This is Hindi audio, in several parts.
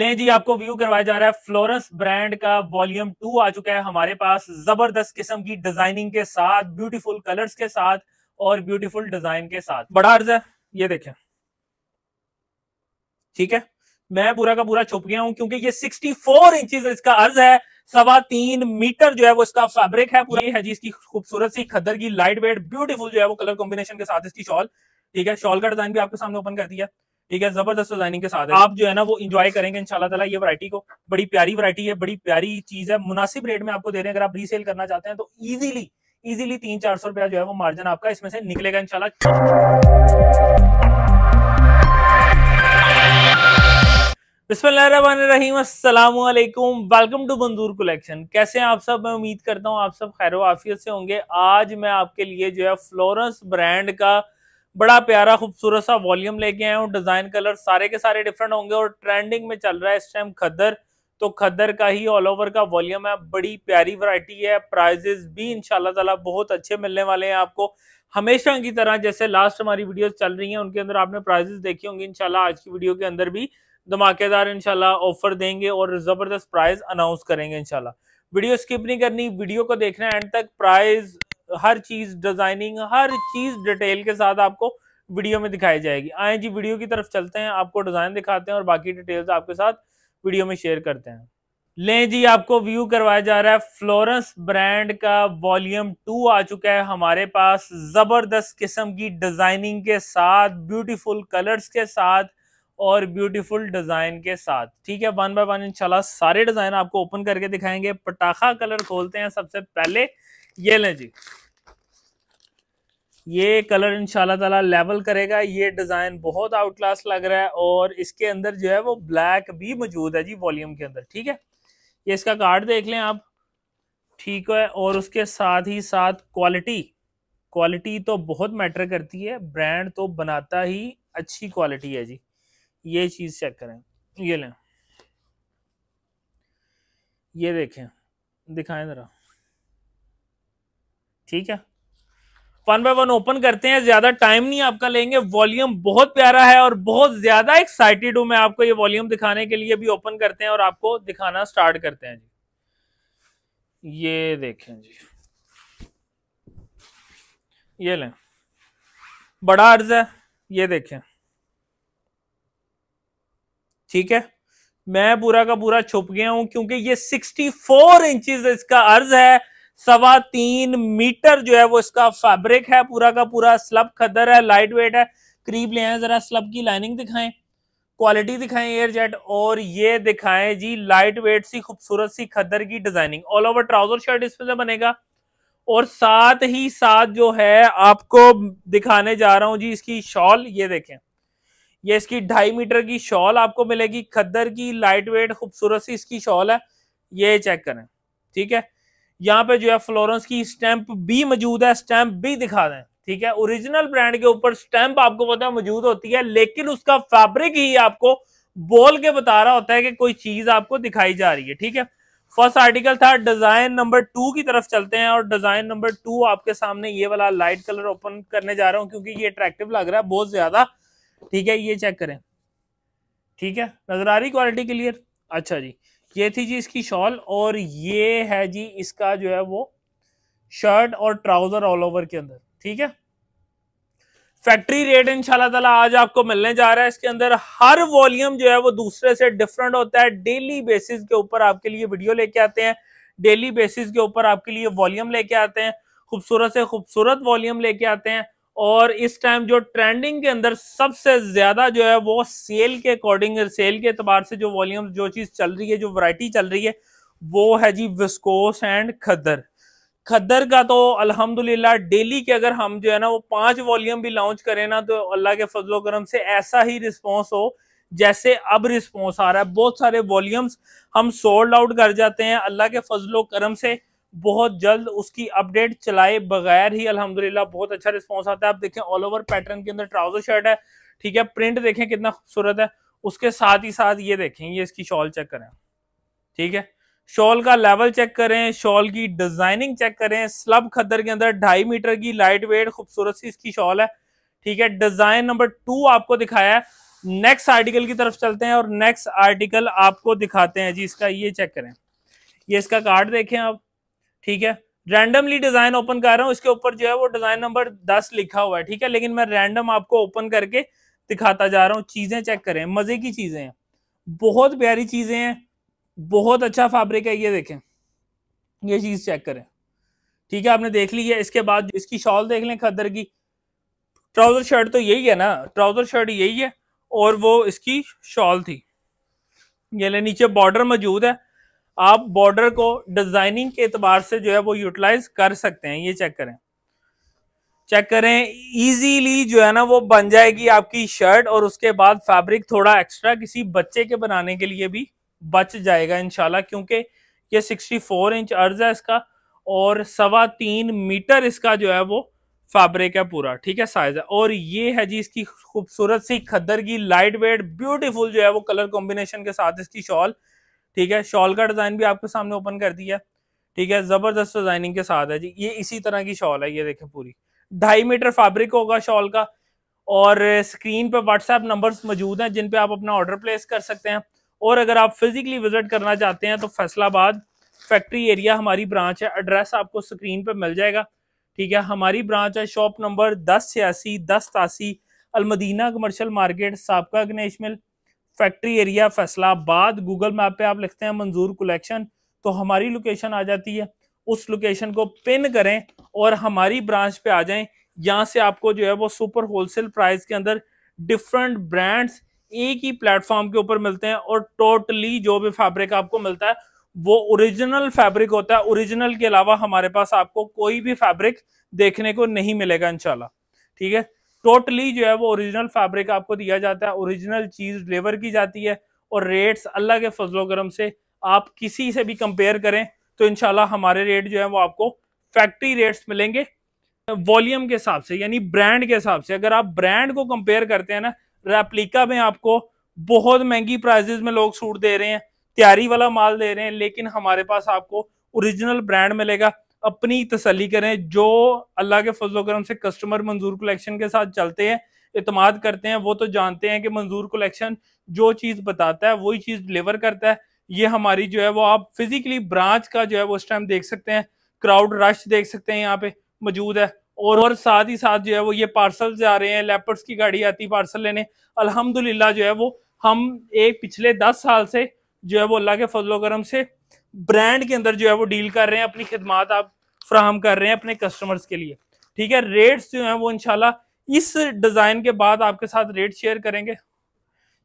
ले जी आपको व्यू करवाया जा रहा है फ्लोरेंस ब्रांड का वॉल्यूम टू आ चुका है हमारे पास जबरदस्त किस्म की डिजाइनिंग के साथ ब्यूटीफुल कलर्स के साथ और ब्यूटीफुल डिजाइन के साथ बड़ा अर्ज है ये देखें ठीक है मैं पूरा का पूरा छुप गया हूं क्योंकि ये 64 इंच इसका अर्ज है सवा तीन मीटर जो है वो इसका फैब्रिक है पूरी है जी इसकी खूबसूरत सी खदर की लाइट वेट ब्यूटीफुल जो है वो कलर कॉम्बिनेशन के साथ इसकी शॉल ठीक है शॉल का डिजाइन भी आपके सामने ओपन कर दिया ठीक है जबरदस्त डिजाइनिंग के साथ है आप जो है ना वो इंजॉय करेंगे इंशाल्लाह ताला ये वरायटी को बड़ी प्यारी वरायटी है बड़ी प्यारी चीज है मुनासिब रेट में आपको दे रहे हैं अगर आप रीसेल करना चाहते हैं तो इजीली इजीली तीन चार सौ रुपया जो है वो मार्जिन आपका इसमें से निकलेगा इनशाला बिस्मिल्लाकुम वेलकम टू मंजूर कलेक्शन कैसे हैं आप सब मैं उम्मीद करता हूं आप सब खैर आफियत से होंगे आज मैं आपके लिए जो है फ्लोरेंस ब्रांड का बड़ा प्यारा खूबसूरत सा वॉल्यूम लेके आए हूँ डिजाइन कलर सारे के सारे डिफरेंट होंगे और ट्रेंडिंग में चल रहा है इस टाइम खद्दर तो खद्दर का ही ऑल ओवर का वॉल्यूम है बड़ी प्यारी वरायटी है प्राइजेस भी इनशाला तला बहुत अच्छे मिलने वाले हैं आपको हमेशा की तरह जैसे लास्ट हमारी वीडियोस चल रही हैं उनके अंदर आपने प्राइजेस देखी होंगी इनशाला आज की वीडियो के अंदर भी धमाकेदार इनशाला ऑफर देंगे और जबरदस्त प्राइज अनाउंस करेंगे इनशाला वीडियो स्किप नहीं करनी वीडियो को देखना एंड तक प्राइज हर चीज डिजाइनिंग हर चीज डिटेल के साथ आपको वीडियो में दिखाई जाएगी आए जी वीडियो की तरफ चलते हैं आपको डिजाइन दिखाते हैं और बाकी डिटेल्स आपके साथ वीडियो में शेयर करते हैं ले जी आपको व्यू करवाया जा रहा है फ्लोरेंस ब्रांड का वॉल्यूम टू आ चुका है हमारे पास जबरदस्त किस्म की डिजाइनिंग के साथ ब्यूटीफुल कलर्स के साथ और ब्यूटीफुल डिजाइन के साथ ठीक है वन बाय वन इंशाल्लाह सारे डिजाइन आपको ओपन करके दिखाएंगे पटाखा कलर खोलते हैं सबसे पहले ये लें जी ये कलर इन ताला लेवल करेगा ये डिज़ाइन बहुत आउट क्लास लग रहा है और इसके अंदर जो है वो ब्लैक भी मौजूद है जी वॉल्यूम के अंदर ठीक है ये इसका कार्ड देख लें आप ठीक है और उसके साथ ही साथ क्वालिटी क्वालिटी तो बहुत मैटर करती है ब्रांड तो बनाता ही अच्छी क्वालिटी है जी ये चीज़ चेक करें ये लें ये देखें दिखाएं ज़रा ठीक है वन बाय वन ओपन करते हैं ज्यादा टाइम नहीं आपका लेंगे वॉल्यूम बहुत प्यारा है और बहुत ज्यादा एक्साइटेड हूं मैं आपको ये वॉल्यूम दिखाने के लिए भी ओपन करते हैं और आपको दिखाना स्टार्ट करते हैं जी ये देखें जी ये लें बड़ा अर्ज है ये देखें ठीक है मैं पूरा का पूरा छुप गया हूं क्योंकि ये 64 फोर इंचज इसका अर्ज है सवा तीन मीटर जो है वो इसका फैब्रिक है पूरा का पूरा स्लब खदर है लाइट वेट है करीब ले आए जरा स्लब की लाइनिंग दिखाएं क्वालिटी दिखाएं एयर जेट और ये दिखाएं जी लाइट वेट सी खूबसूरत सी खदर की designing all over trouser shirt इसमें से बनेगा और साथ ही साथ जो है आपको दिखाने जा रहा हूं जी इसकी शॉल ये देखें ये इसकी ढाई मीटर की शॉल आपको मिलेगी खद्दर की लाइट वेट खूबसूरत सी इसकी शॉल है ये चेक करें ठीक है यहाँ पे जो है फ्लोरेंस की स्टैंप भी मौजूद है स्टैंप भी दिखा दें ठीक है ओरिजिनल ब्रांड के ऊपर स्टैंप आपको पता है मौजूद होती है लेकिन उसका फैब्रिक ही आपको बोल के बता रहा होता है कि कोई चीज आपको दिखाई जा रही है ठीक है फर्स्ट आर्टिकल था डिजाइन नंबर टू की तरफ चलते हैं और डिजाइन नंबर टू आपके सामने ये वाला लाइट कलर ओपन करने जा रहा हूँ क्योंकि ये अट्रैक्टिव लग रहा है बहुत ज्यादा ठीक है ये चेक करें ठीक है नजर आ रही क्वालिटी क्लियर अच्छा जी ये थी जी इसकी शॉल और ये है जी इसका जो है वो शर्ट और ट्राउजर ऑल ओवर के अंदर ठीक है फैक्ट्री रेट इंशाल्लाह ताला आज आपको मिलने जा रहा है इसके अंदर हर वॉल्यूम जो है वो दूसरे से डिफरेंट होता है डेली बेसिस के ऊपर आपके लिए वीडियो लेके आते हैं डेली बेसिस के ऊपर आपके लिए वॉल्यूम लेके आते हैं खूबसूरत से खूबसूरत वॉल्यूम लेके आते हैं और इस टाइम जो ट्रेंडिंग के अंदर सबसे ज्यादा जो है वो सेल के अकॉर्डिंग सेल के अतबार से जो वॉल्यूम जो चीज चल रही है जो वैरायटी चल रही है वो है जी विस्कोस एंड खद्दर खद्दर का तो अल्हम्दुलिल्लाह डेली के अगर हम जो है ना वो पांच वॉल्यूम भी लॉन्च करें ना तो अल्लाह के फजलो करम से ऐसा ही रिस्पॉन्स हो जैसे अब रिस्पॉन्स आ रहा है बहुत सारे वॉल्यूम्स हम सोल्ड आउट कर जाते हैं अल्लाह के फजलो करम से बहुत जल्द उसकी अपडेट चलाए बगैर ही अल्हम्दुलिल्लाह बहुत अच्छा रिस्पॉन्स आता है आप देखें ऑल ओवर पैटर्न के अंदर ट्राउजर शर्ट है ठीक है प्रिंट देखें कितना खूबसूरत है उसके साथ ही साथ ये देखें ये इसकी शॉल चेक करें ठीक है शॉल का लेवल चेक करें शॉल की डिजाइनिंग चेक करें स्लब खदर के अंदर ढाई मीटर की लाइट वेट खूबसूरत सी इसकी शॉल है ठीक है डिजाइन नंबर टू आपको दिखाया है नेक्स्ट आर्टिकल की तरफ चलते हैं और नेक्स्ट आर्टिकल आपको दिखाते हैं जी इसका ये चेक करें ये इसका कार्ड देखें आप ठीक है रैंडमली डिजाइन ओपन कर रहा हूँ इसके ऊपर जो है वो डिजाइन नंबर दस लिखा हुआ है ठीक है लेकिन मैं रैंडम आपको ओपन करके दिखाता जा रहा हूँ चीजें चेक करें मजे की चीजें हैं बहुत प्यारी चीजें हैं बहुत अच्छा फैब्रिक है ये देखें ये चीज चेक करें ठीक है आपने देख ली है इसके बाद इसकी शॉल देख लें खदर की ट्राउजर शर्ट तो यही है ना ट्राउजर शर्ट यही है और वो इसकी शॉल थी ये ले नीचे बॉर्डर मौजूद है आप बॉर्डर को डिजाइनिंग के एतबार से जो है वो यूटिलाइज कर सकते हैं ये चेक करें चेक करें इजीली जो है ना वो बन जाएगी आपकी शर्ट और उसके बाद फैब्रिक थोड़ा एक्स्ट्रा किसी बच्चे के बनाने के लिए भी बच जाएगा इनशाला क्योंकि ये 64 इंच अर्ज है इसका और सवा तीन मीटर इसका जो है वो फैब्रिक है पूरा ठीक है साइज है और ये है जी इसकी खूबसूरत सी खद्दर की लाइट वेट ब्यूटीफुल जो है वो कलर कॉम्बिनेशन के साथ इसकी शॉल ठीक है शॉल का डिजाइन भी आपके सामने ओपन कर दिया ठीक है जबरदस्त डिजाइनिंग के साथ है जी ये इसी तरह की शॉल है ये देखें पूरी ढाई मीटर फैब्रिक होगा शॉल का और स्क्रीन पे व्हाट्सएप नंबर्स मौजूद हैं जिन पे आप अपना ऑर्डर प्लेस कर सकते हैं और अगर आप फिजिकली विजिट करना चाहते हैं तो फैसलाबाद फैक्ट्री एरिया हमारी ब्रांच है एड्रेस आपको स्क्रीन पर मिल जाएगा ठीक है हमारी ब्रांच है शॉप नंबर दस छियासी दस तासी अलमदीना कमर्शल मार्केट सबका Ganesh mill factory area Faisalabad Google map पे आप लिखते हैं मंजूर कलेक्शन तो हमारी लोकेशन आ जाती है उस लोकेशन को पिन करें और हमारी ब्रांच पे आ जाएं यहाँ से आपको जो है वो सुपर होलसेल प्राइस के अंदर डिफरेंट ब्रांड्स एक ही प्लेटफॉर्म के ऊपर मिलते हैं और टोटली जो भी फैब्रिक आपको मिलता है वो ओरिजिनल फैब्रिक होता है ओरिजिनल के अलावा हमारे पास आपको कोई भी फैब्रिक देखने को नहीं मिलेगा इनशाला ठीक है टोटली जो है वो ओरिजिनल फैब्रिक आपको दिया जाता है ओरिजिनल चीज डिलीवर की जाती है और रेट्स अल्लाह के फजलो करम से आप किसी से भी कंपेयर करें तो इनशाला हमारे रेट जो है वो आपको फैक्ट्री रेट्स मिलेंगे वॉल्यूम के हिसाब से यानी ब्रांड के हिसाब से अगर आप ब्रांड को कंपेयर करते हैं ना रेप्लिका में आपको बहुत महंगी प्राइजेज में लोग सूट दे रहे हैं तैयारी वाला माल दे रहे हैं लेकिन हमारे पास आपको ओरिजिनल ब्रांड मिलेगा अपनी तसली करें जो अल्लाह के फजल करम से कस्टमर मंजूर कलेक्शन के साथ चलते हैं अतमाद करते हैं वो तो जानते हैं कि मंजूर कलेक्शन जो चीज़ बताता है वही चीज़ डिलीवर करता है ये हमारी जो है वो आप फिजिकली ब्रांच का जो है वो उस टाइम देख सकते हैं क्राउड रश देख सकते हैं यहाँ पे मौजूद है और और साथ ही साथ जो है वो ये पार्सल जा रहे हैं लेपर्स की गाड़ी आती पार्सल लेने अल्हम्दुलिल्लाह जो है वो हम एक पिछले दस साल से जो है वो अल्लाह के फजलो से ब्रांड के अंदर जो है वो डील कर रहे हैं अपनी खिदमात आप फ्राहम कर रहे हैं अपने कस्टमर्स के लिए ठीक है रेट्स जो हैं वो इनशाला इस डिज़ाइन के बाद आपके साथ रेट शेयर करेंगे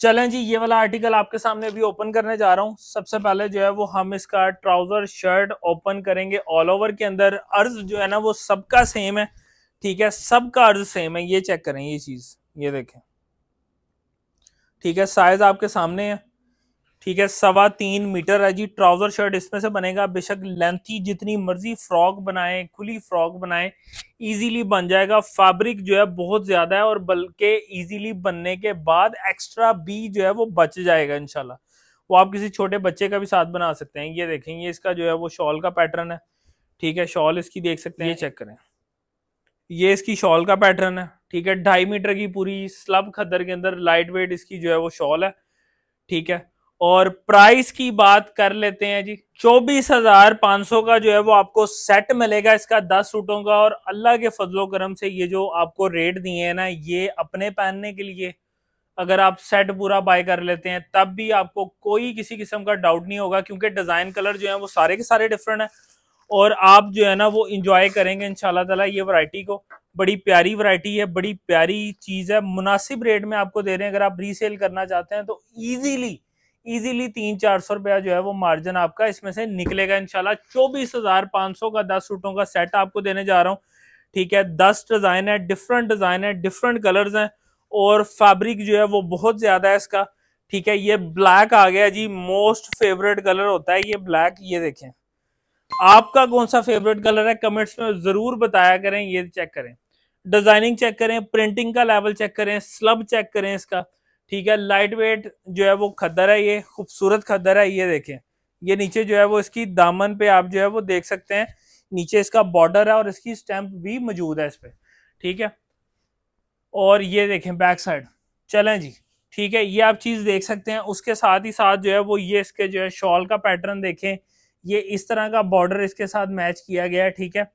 चलें जी ये वाला आर्टिकल आपके सामने अभी ओपन करने जा रहा हूँ सबसे पहले जो है वो हम इसका ट्राउज़र शर्ट ओपन करेंगे ऑल ओवर के अंदर अर्ज जो है ना वो सबका सेम है ठीक है सबका अर्ज सेम है ये चेक करें ये चीज़ ये देखें ठीक है साइज़ आपके सामने है ठीक है सवा तीन मीटर है जी ट्राउजर शर्ट इसमें से बनेगा बेशक लेंथी जितनी मर्जी फ्रॉक बनाए खुली फ्रॉक बनाए इजीली बन जाएगा फैब्रिक जो है बहुत ज्यादा है और बल्कि इजीली बनने के बाद एक्स्ट्रा बी जो है वो बच जाएगा इनशाला वो आप किसी छोटे बच्चे का भी साथ बना सकते हैं ये देखेंगे इसका जो है वो शॉल का पैटर्न है ठीक है शॉल इसकी देख सकते हैं ये चेक करें ये इसकी शॉल का पैटर्न है ठीक है ढाई मीटर की पूरी स्लब खदर के अंदर लाइट वेट इसकी जो है वो शॉल है ठीक है और प्राइस की बात कर लेते हैं जी चौबीस हजार पांच सौ का जो है वो आपको सेट मिलेगा इसका दस सूटों का और अल्लाह के फजलो करम से ये जो आपको रेट दिए हैं ना ये अपने पहनने के लिए अगर आप सेट पूरा बाय कर लेते हैं तब भी आपको कोई किसी किस्म का डाउट नहीं होगा क्योंकि डिजाइन कलर जो है वो सारे के सारे डिफरेंट है और आप जो है ना वो इंजॉय करेंगे इन तला ये वरायटी को बड़ी प्यारी वरायटी है बड़ी प्यारी चीज़ है मुनासिब रेट में आपको दे रहे हैं अगर आप रीसेल करना चाहते हैं तो ईजीली इजीली तीन चार सौ रुपया जो है वो मार्जिन आपका इसमें से निकलेगा इनशाला चौबीस हजार पाँच सौ का दस सूटों का सेट आपको देने जा रहा हूँ ठीक है दस डिज़ाइन है डिफरेंट डिज़ाइन है डिफरेंट कलर्स हैं और फैब्रिक जो है वो बहुत ज़्यादा है इसका ठीक है ये ब्लैक आ गया जी मोस्ट फेवरेट कलर होता है ये ब्लैक ये देखें आपका कौन सा फेवरेट कलर है कमेंट्स में ज़रूर बताया करें ये चेक करें डिज़ाइनिंग चेक करें प्रिंटिंग का लेवल चेक करें स्लब चेक करें इसका ठीक है लाइट वेट जो है वो खद्दर है ये खूबसूरत खद्दर है ये देखें ये नीचे जो है वो इसकी दामन पे आप जो है वो देख सकते हैं नीचे इसका बॉर्डर है और इसकी स्टैंप भी मौजूद है इस पर ठीक है और ये देखें बैक साइड चलें जी ठीक है ये आप चीज़ देख सकते हैं उसके साथ ही साथ जो है वो ये इसके जो है शॉल का पैटर्न देखें ये इस तरह का बॉर्डर इसके साथ मैच किया गया है ठीक है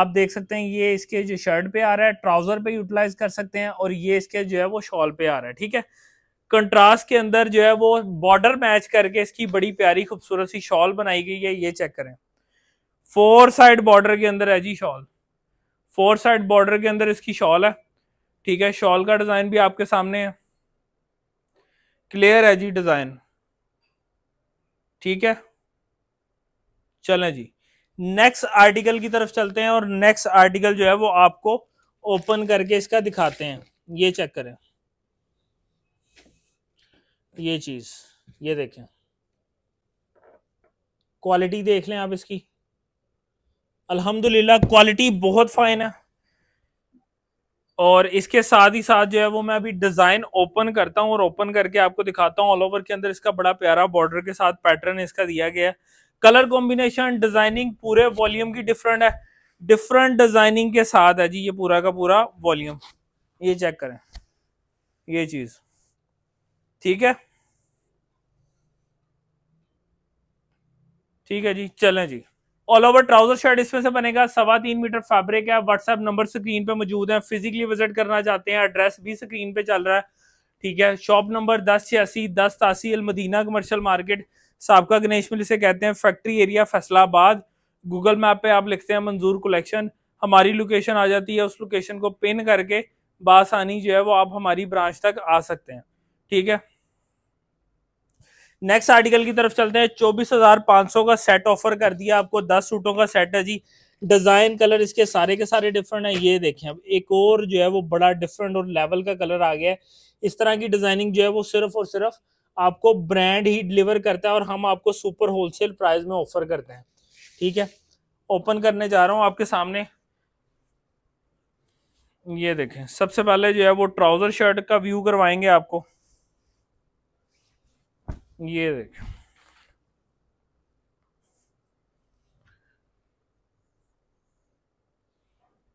आप देख सकते हैं ये इसके जो शर्ट पे आ रहा है ट्राउज़र पे यूटिलाइज कर सकते हैं और ये इसके जो है वो शॉल पे आ रहा है ठीक है कंट्रास्ट के अंदर जो है वो बॉर्डर मैच करके इसकी बड़ी प्यारी खूबसूरत सी शॉल बनाई गई है ये चेक करें फोर साइड बॉर्डर के अंदर है जी शॉल फोर साइड बॉर्डर के अंदर इसकी शॉल है ठीक है शॉल का डिजाइन भी आपके सामने है क्लियर है जी डिजाइन ठीक है चलें जी नेक्स्ट आर्टिकल की तरफ चलते हैं और नेक्स्ट आर्टिकल जो है वो आपको ओपन करके इसका दिखाते हैं ये चेक करें ये चीज़ ये देखें क्वालिटी देख लें आप इसकी अल्हम्दुलिल्लाह क्वालिटी बहुत फाइन है और इसके साथ ही साथ जो है वो मैं अभी डिज़ाइन ओपन करता हूँ और ओपन करके आपको दिखाता हूँ ऑल ओवर के अंदर इसका बड़ा प्यारा बॉर्डर के साथ पैटर्न इसका दिया गया है कलर कॉम्बिनेशन डिज़ाइनिंग पूरे वॉल्यूम की डिफरेंट है डिफरेंट डिज़ाइनिंग के साथ है जी ये पूरा का पूरा वॉल्यूम ये चेक करें ये चीज़ ठीक है ठीक है जी चलें जी ऑल ओवर ट्राउजर शर्ट इसमें से बनेगा सवा तीन मीटर फैब्रिक है व्हाट्सएप नंबर स्क्रीन पे मौजूद है फिजिकली विजिट करना चाहते हैं एड्रेस भी स्क्रीन पे चल रहा है ठीक है शॉप नंबर दस छियासी दस तासी अलमदीना कमर्शियल मार्केट सबका गणेश मिल से कहते हैं factory area Faisalabad Google map पे आप लिखते हैं मंजूर कलेक्शन हमारी लोकेशन आ जाती है उस लोकेशन को पिन करके बासानी जो है वो आप हमारी ब्रांच तक आ सकते हैं ठीक है नेक्स्ट आर्टिकल की तरफ चलते हैं चौबीस हजार पांच सौ का सेट ऑफर कर दिया आपको दस सूटों का सेट है जी डिजाइन कलर इसके सारे के सारे डिफरेंट है ये देखें अब एक और जो है वो बड़ा डिफरेंट और लेवल का कलर आ गया है इस तरह की डिजाइनिंग जो है वो सिर्फ और सिर्फ आपको ब्रांड ही डिलीवर करता है और हम आपको सुपर होलसेल प्राइस में ऑफर करते हैं ठीक है ओपन करने जा रहा हूँ आपके सामने ये देखें सबसे पहले जो है वो ट्राउजर शर्ट का व्यू करवाएंगे आपको ये देखें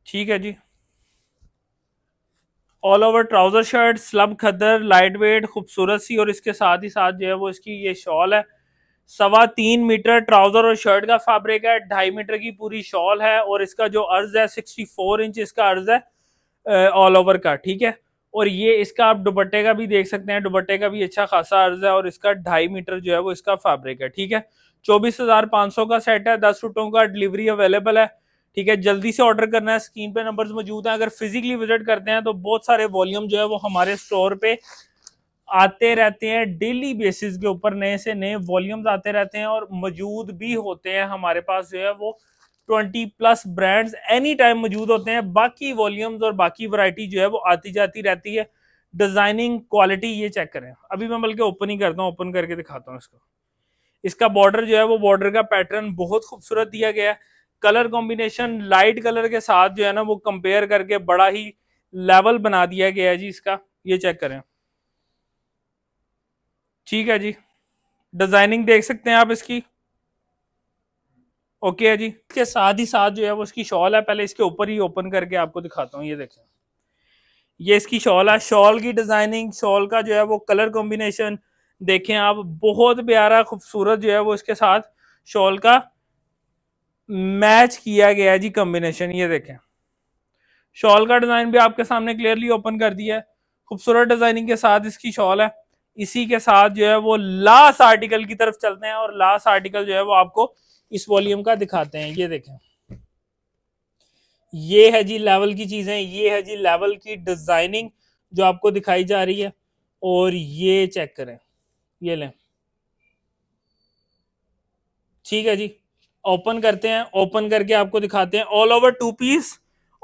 ठीक है जी all over trouser shirt slub khaddar light weight खूबसूरत सी और इसके साथ ही साथ जो है वो इसकी ये शॉल है सवा तीन मीटर ट्राउजर और शर्ट का फैब्रिक है ढाई मीटर की पूरी शॉल है और इसका जो अर्ज है सिक्सटी फोर इंच इसका अर्ज है ऑल ओवर का ठीक है और ये इसका आप दुबट्टे का भी देख सकते हैं दुबट्टे का भी अच्छा खासा अर्ज है और इसका ढाई मीटर जो है वो इसका फैब्रिक है ठीक है चौबीस हजार पाँच सौ का सेट है दस सूटों का डिलीवरी अवेलेबल है ठीक है जल्दी से ऑर्डर करना है स्क्रीन पे नंबर्स मौजूद हैं अगर फिजिकली विजिट करते हैं तो बहुत सारे वॉल्यूम जो है वो हमारे स्टोर पे आते रहते हैं डेली बेसिस के ऊपर नए से नए वॉल्यूम्स आते रहते हैं और मौजूद भी होते हैं हमारे पास जो है वो twenty plus brands any time मौजूद होते हैं बाकी वॉल्यूम्स और बाकी वैरायटी जो है वो आती जाती रहती है डिजाइनिंग क्वालिटी ये चेक करें अभी मैं बल्कि ओपन ही करता हूँ ओपन करके दिखाता हूँ इसको इसका बॉर्डर जो है वो बॉर्डर का पैटर्न बहुत खूबसूरत दिया गया है कलर कॉम्बिनेशन लाइट कलर के साथ जो है ना वो कंपेयर करके बड़ा ही लेवल बना दिया गया है जी इसका ये चेक करें ठीक है जी डिजाइनिंग देख सकते हैं आप इसकी ओके है जी इसके साथ ही साथ जो है वो इसकी शॉल है पहले इसके ऊपर ही ओपन करके आपको दिखाता हूँ ये देखें ये इसकी शॉल है शॉल की डिजाइनिंग शॉल का जो है वो कलर कॉम्बिनेशन देखें आप बहुत प्यारा खूबसूरत जो है वो इसके साथ शॉल का मैच किया गया है जी कॉम्बिनेशन ये देखें शॉल का डिजाइन भी आपके सामने क्लियरली ओपन कर दिया है खूबसूरत डिजाइनिंग के साथ इसकी शॉल है इसी के साथ जो है वो लास्ट आर्टिकल की तरफ चलते हैं और लास्ट आर्टिकल जो है वो आपको इस वॉल्यूम का दिखाते हैं ये देखें ये है जी लेवल की चीजें ये है जी लेवल की डिजाइनिंग जो आपको दिखाई जा रही है और ये चेक करें ये लें ठीक है जी ओपन करते हैं ओपन करके आपको दिखाते हैं ऑल ओवर टू पीस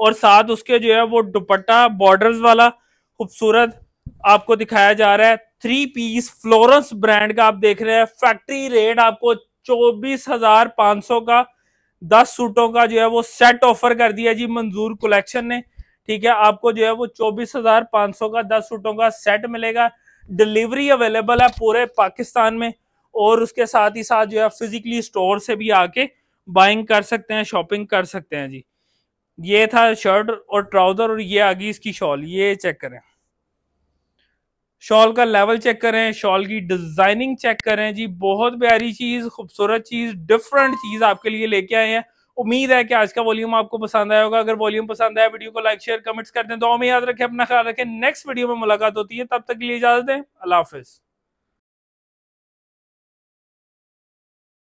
और साथ उसके जो है वो दुपट्टा बॉर्डर्स वाला खूबसूरत आपको दिखाया जा रहा है थ्री पीस फ्लोरेंस ब्रांड का आप देख रहे हैं फैक्ट्री रेट आपको चौबीस हजार पांच सौ का दस सूटों का जो है वो सेट ऑफर कर दिया जी मंजूर कलेक्शन ने ठीक है आपको जो है वो चौबीस हजार पांच सौ का दस सूटों का सेट मिलेगा डिलीवरी अवेलेबल है पूरे पाकिस्तान में और उसके साथ ही साथ जो है फिजिकली स्टोर से भी आके बाइंग कर सकते हैं शॉपिंग कर सकते हैं जी ये था शर्ट और ट्राउजर और ये आ गई इसकी शॉल ये चेक करें शॉल का लेवल चेक करें शॉल की डिजाइनिंग चेक करें जी बहुत प्यारी चीज खूबसूरत चीज डिफरेंट चीज आपके लिए लेके आए हैं उम्मीद है कि आज का वॉल्यूम आपको पसंद आया होगा अगर वॉल्यूम पसंद आया वीडियो को लाइक शेयर कमेंट्स कर दें तो हमें याद रखें अपना ख्याल रखें नेक्स्ट वीडियो में मुलाकात होती है तब तक के लिए इजाजत दें अल्लाह हाफिज़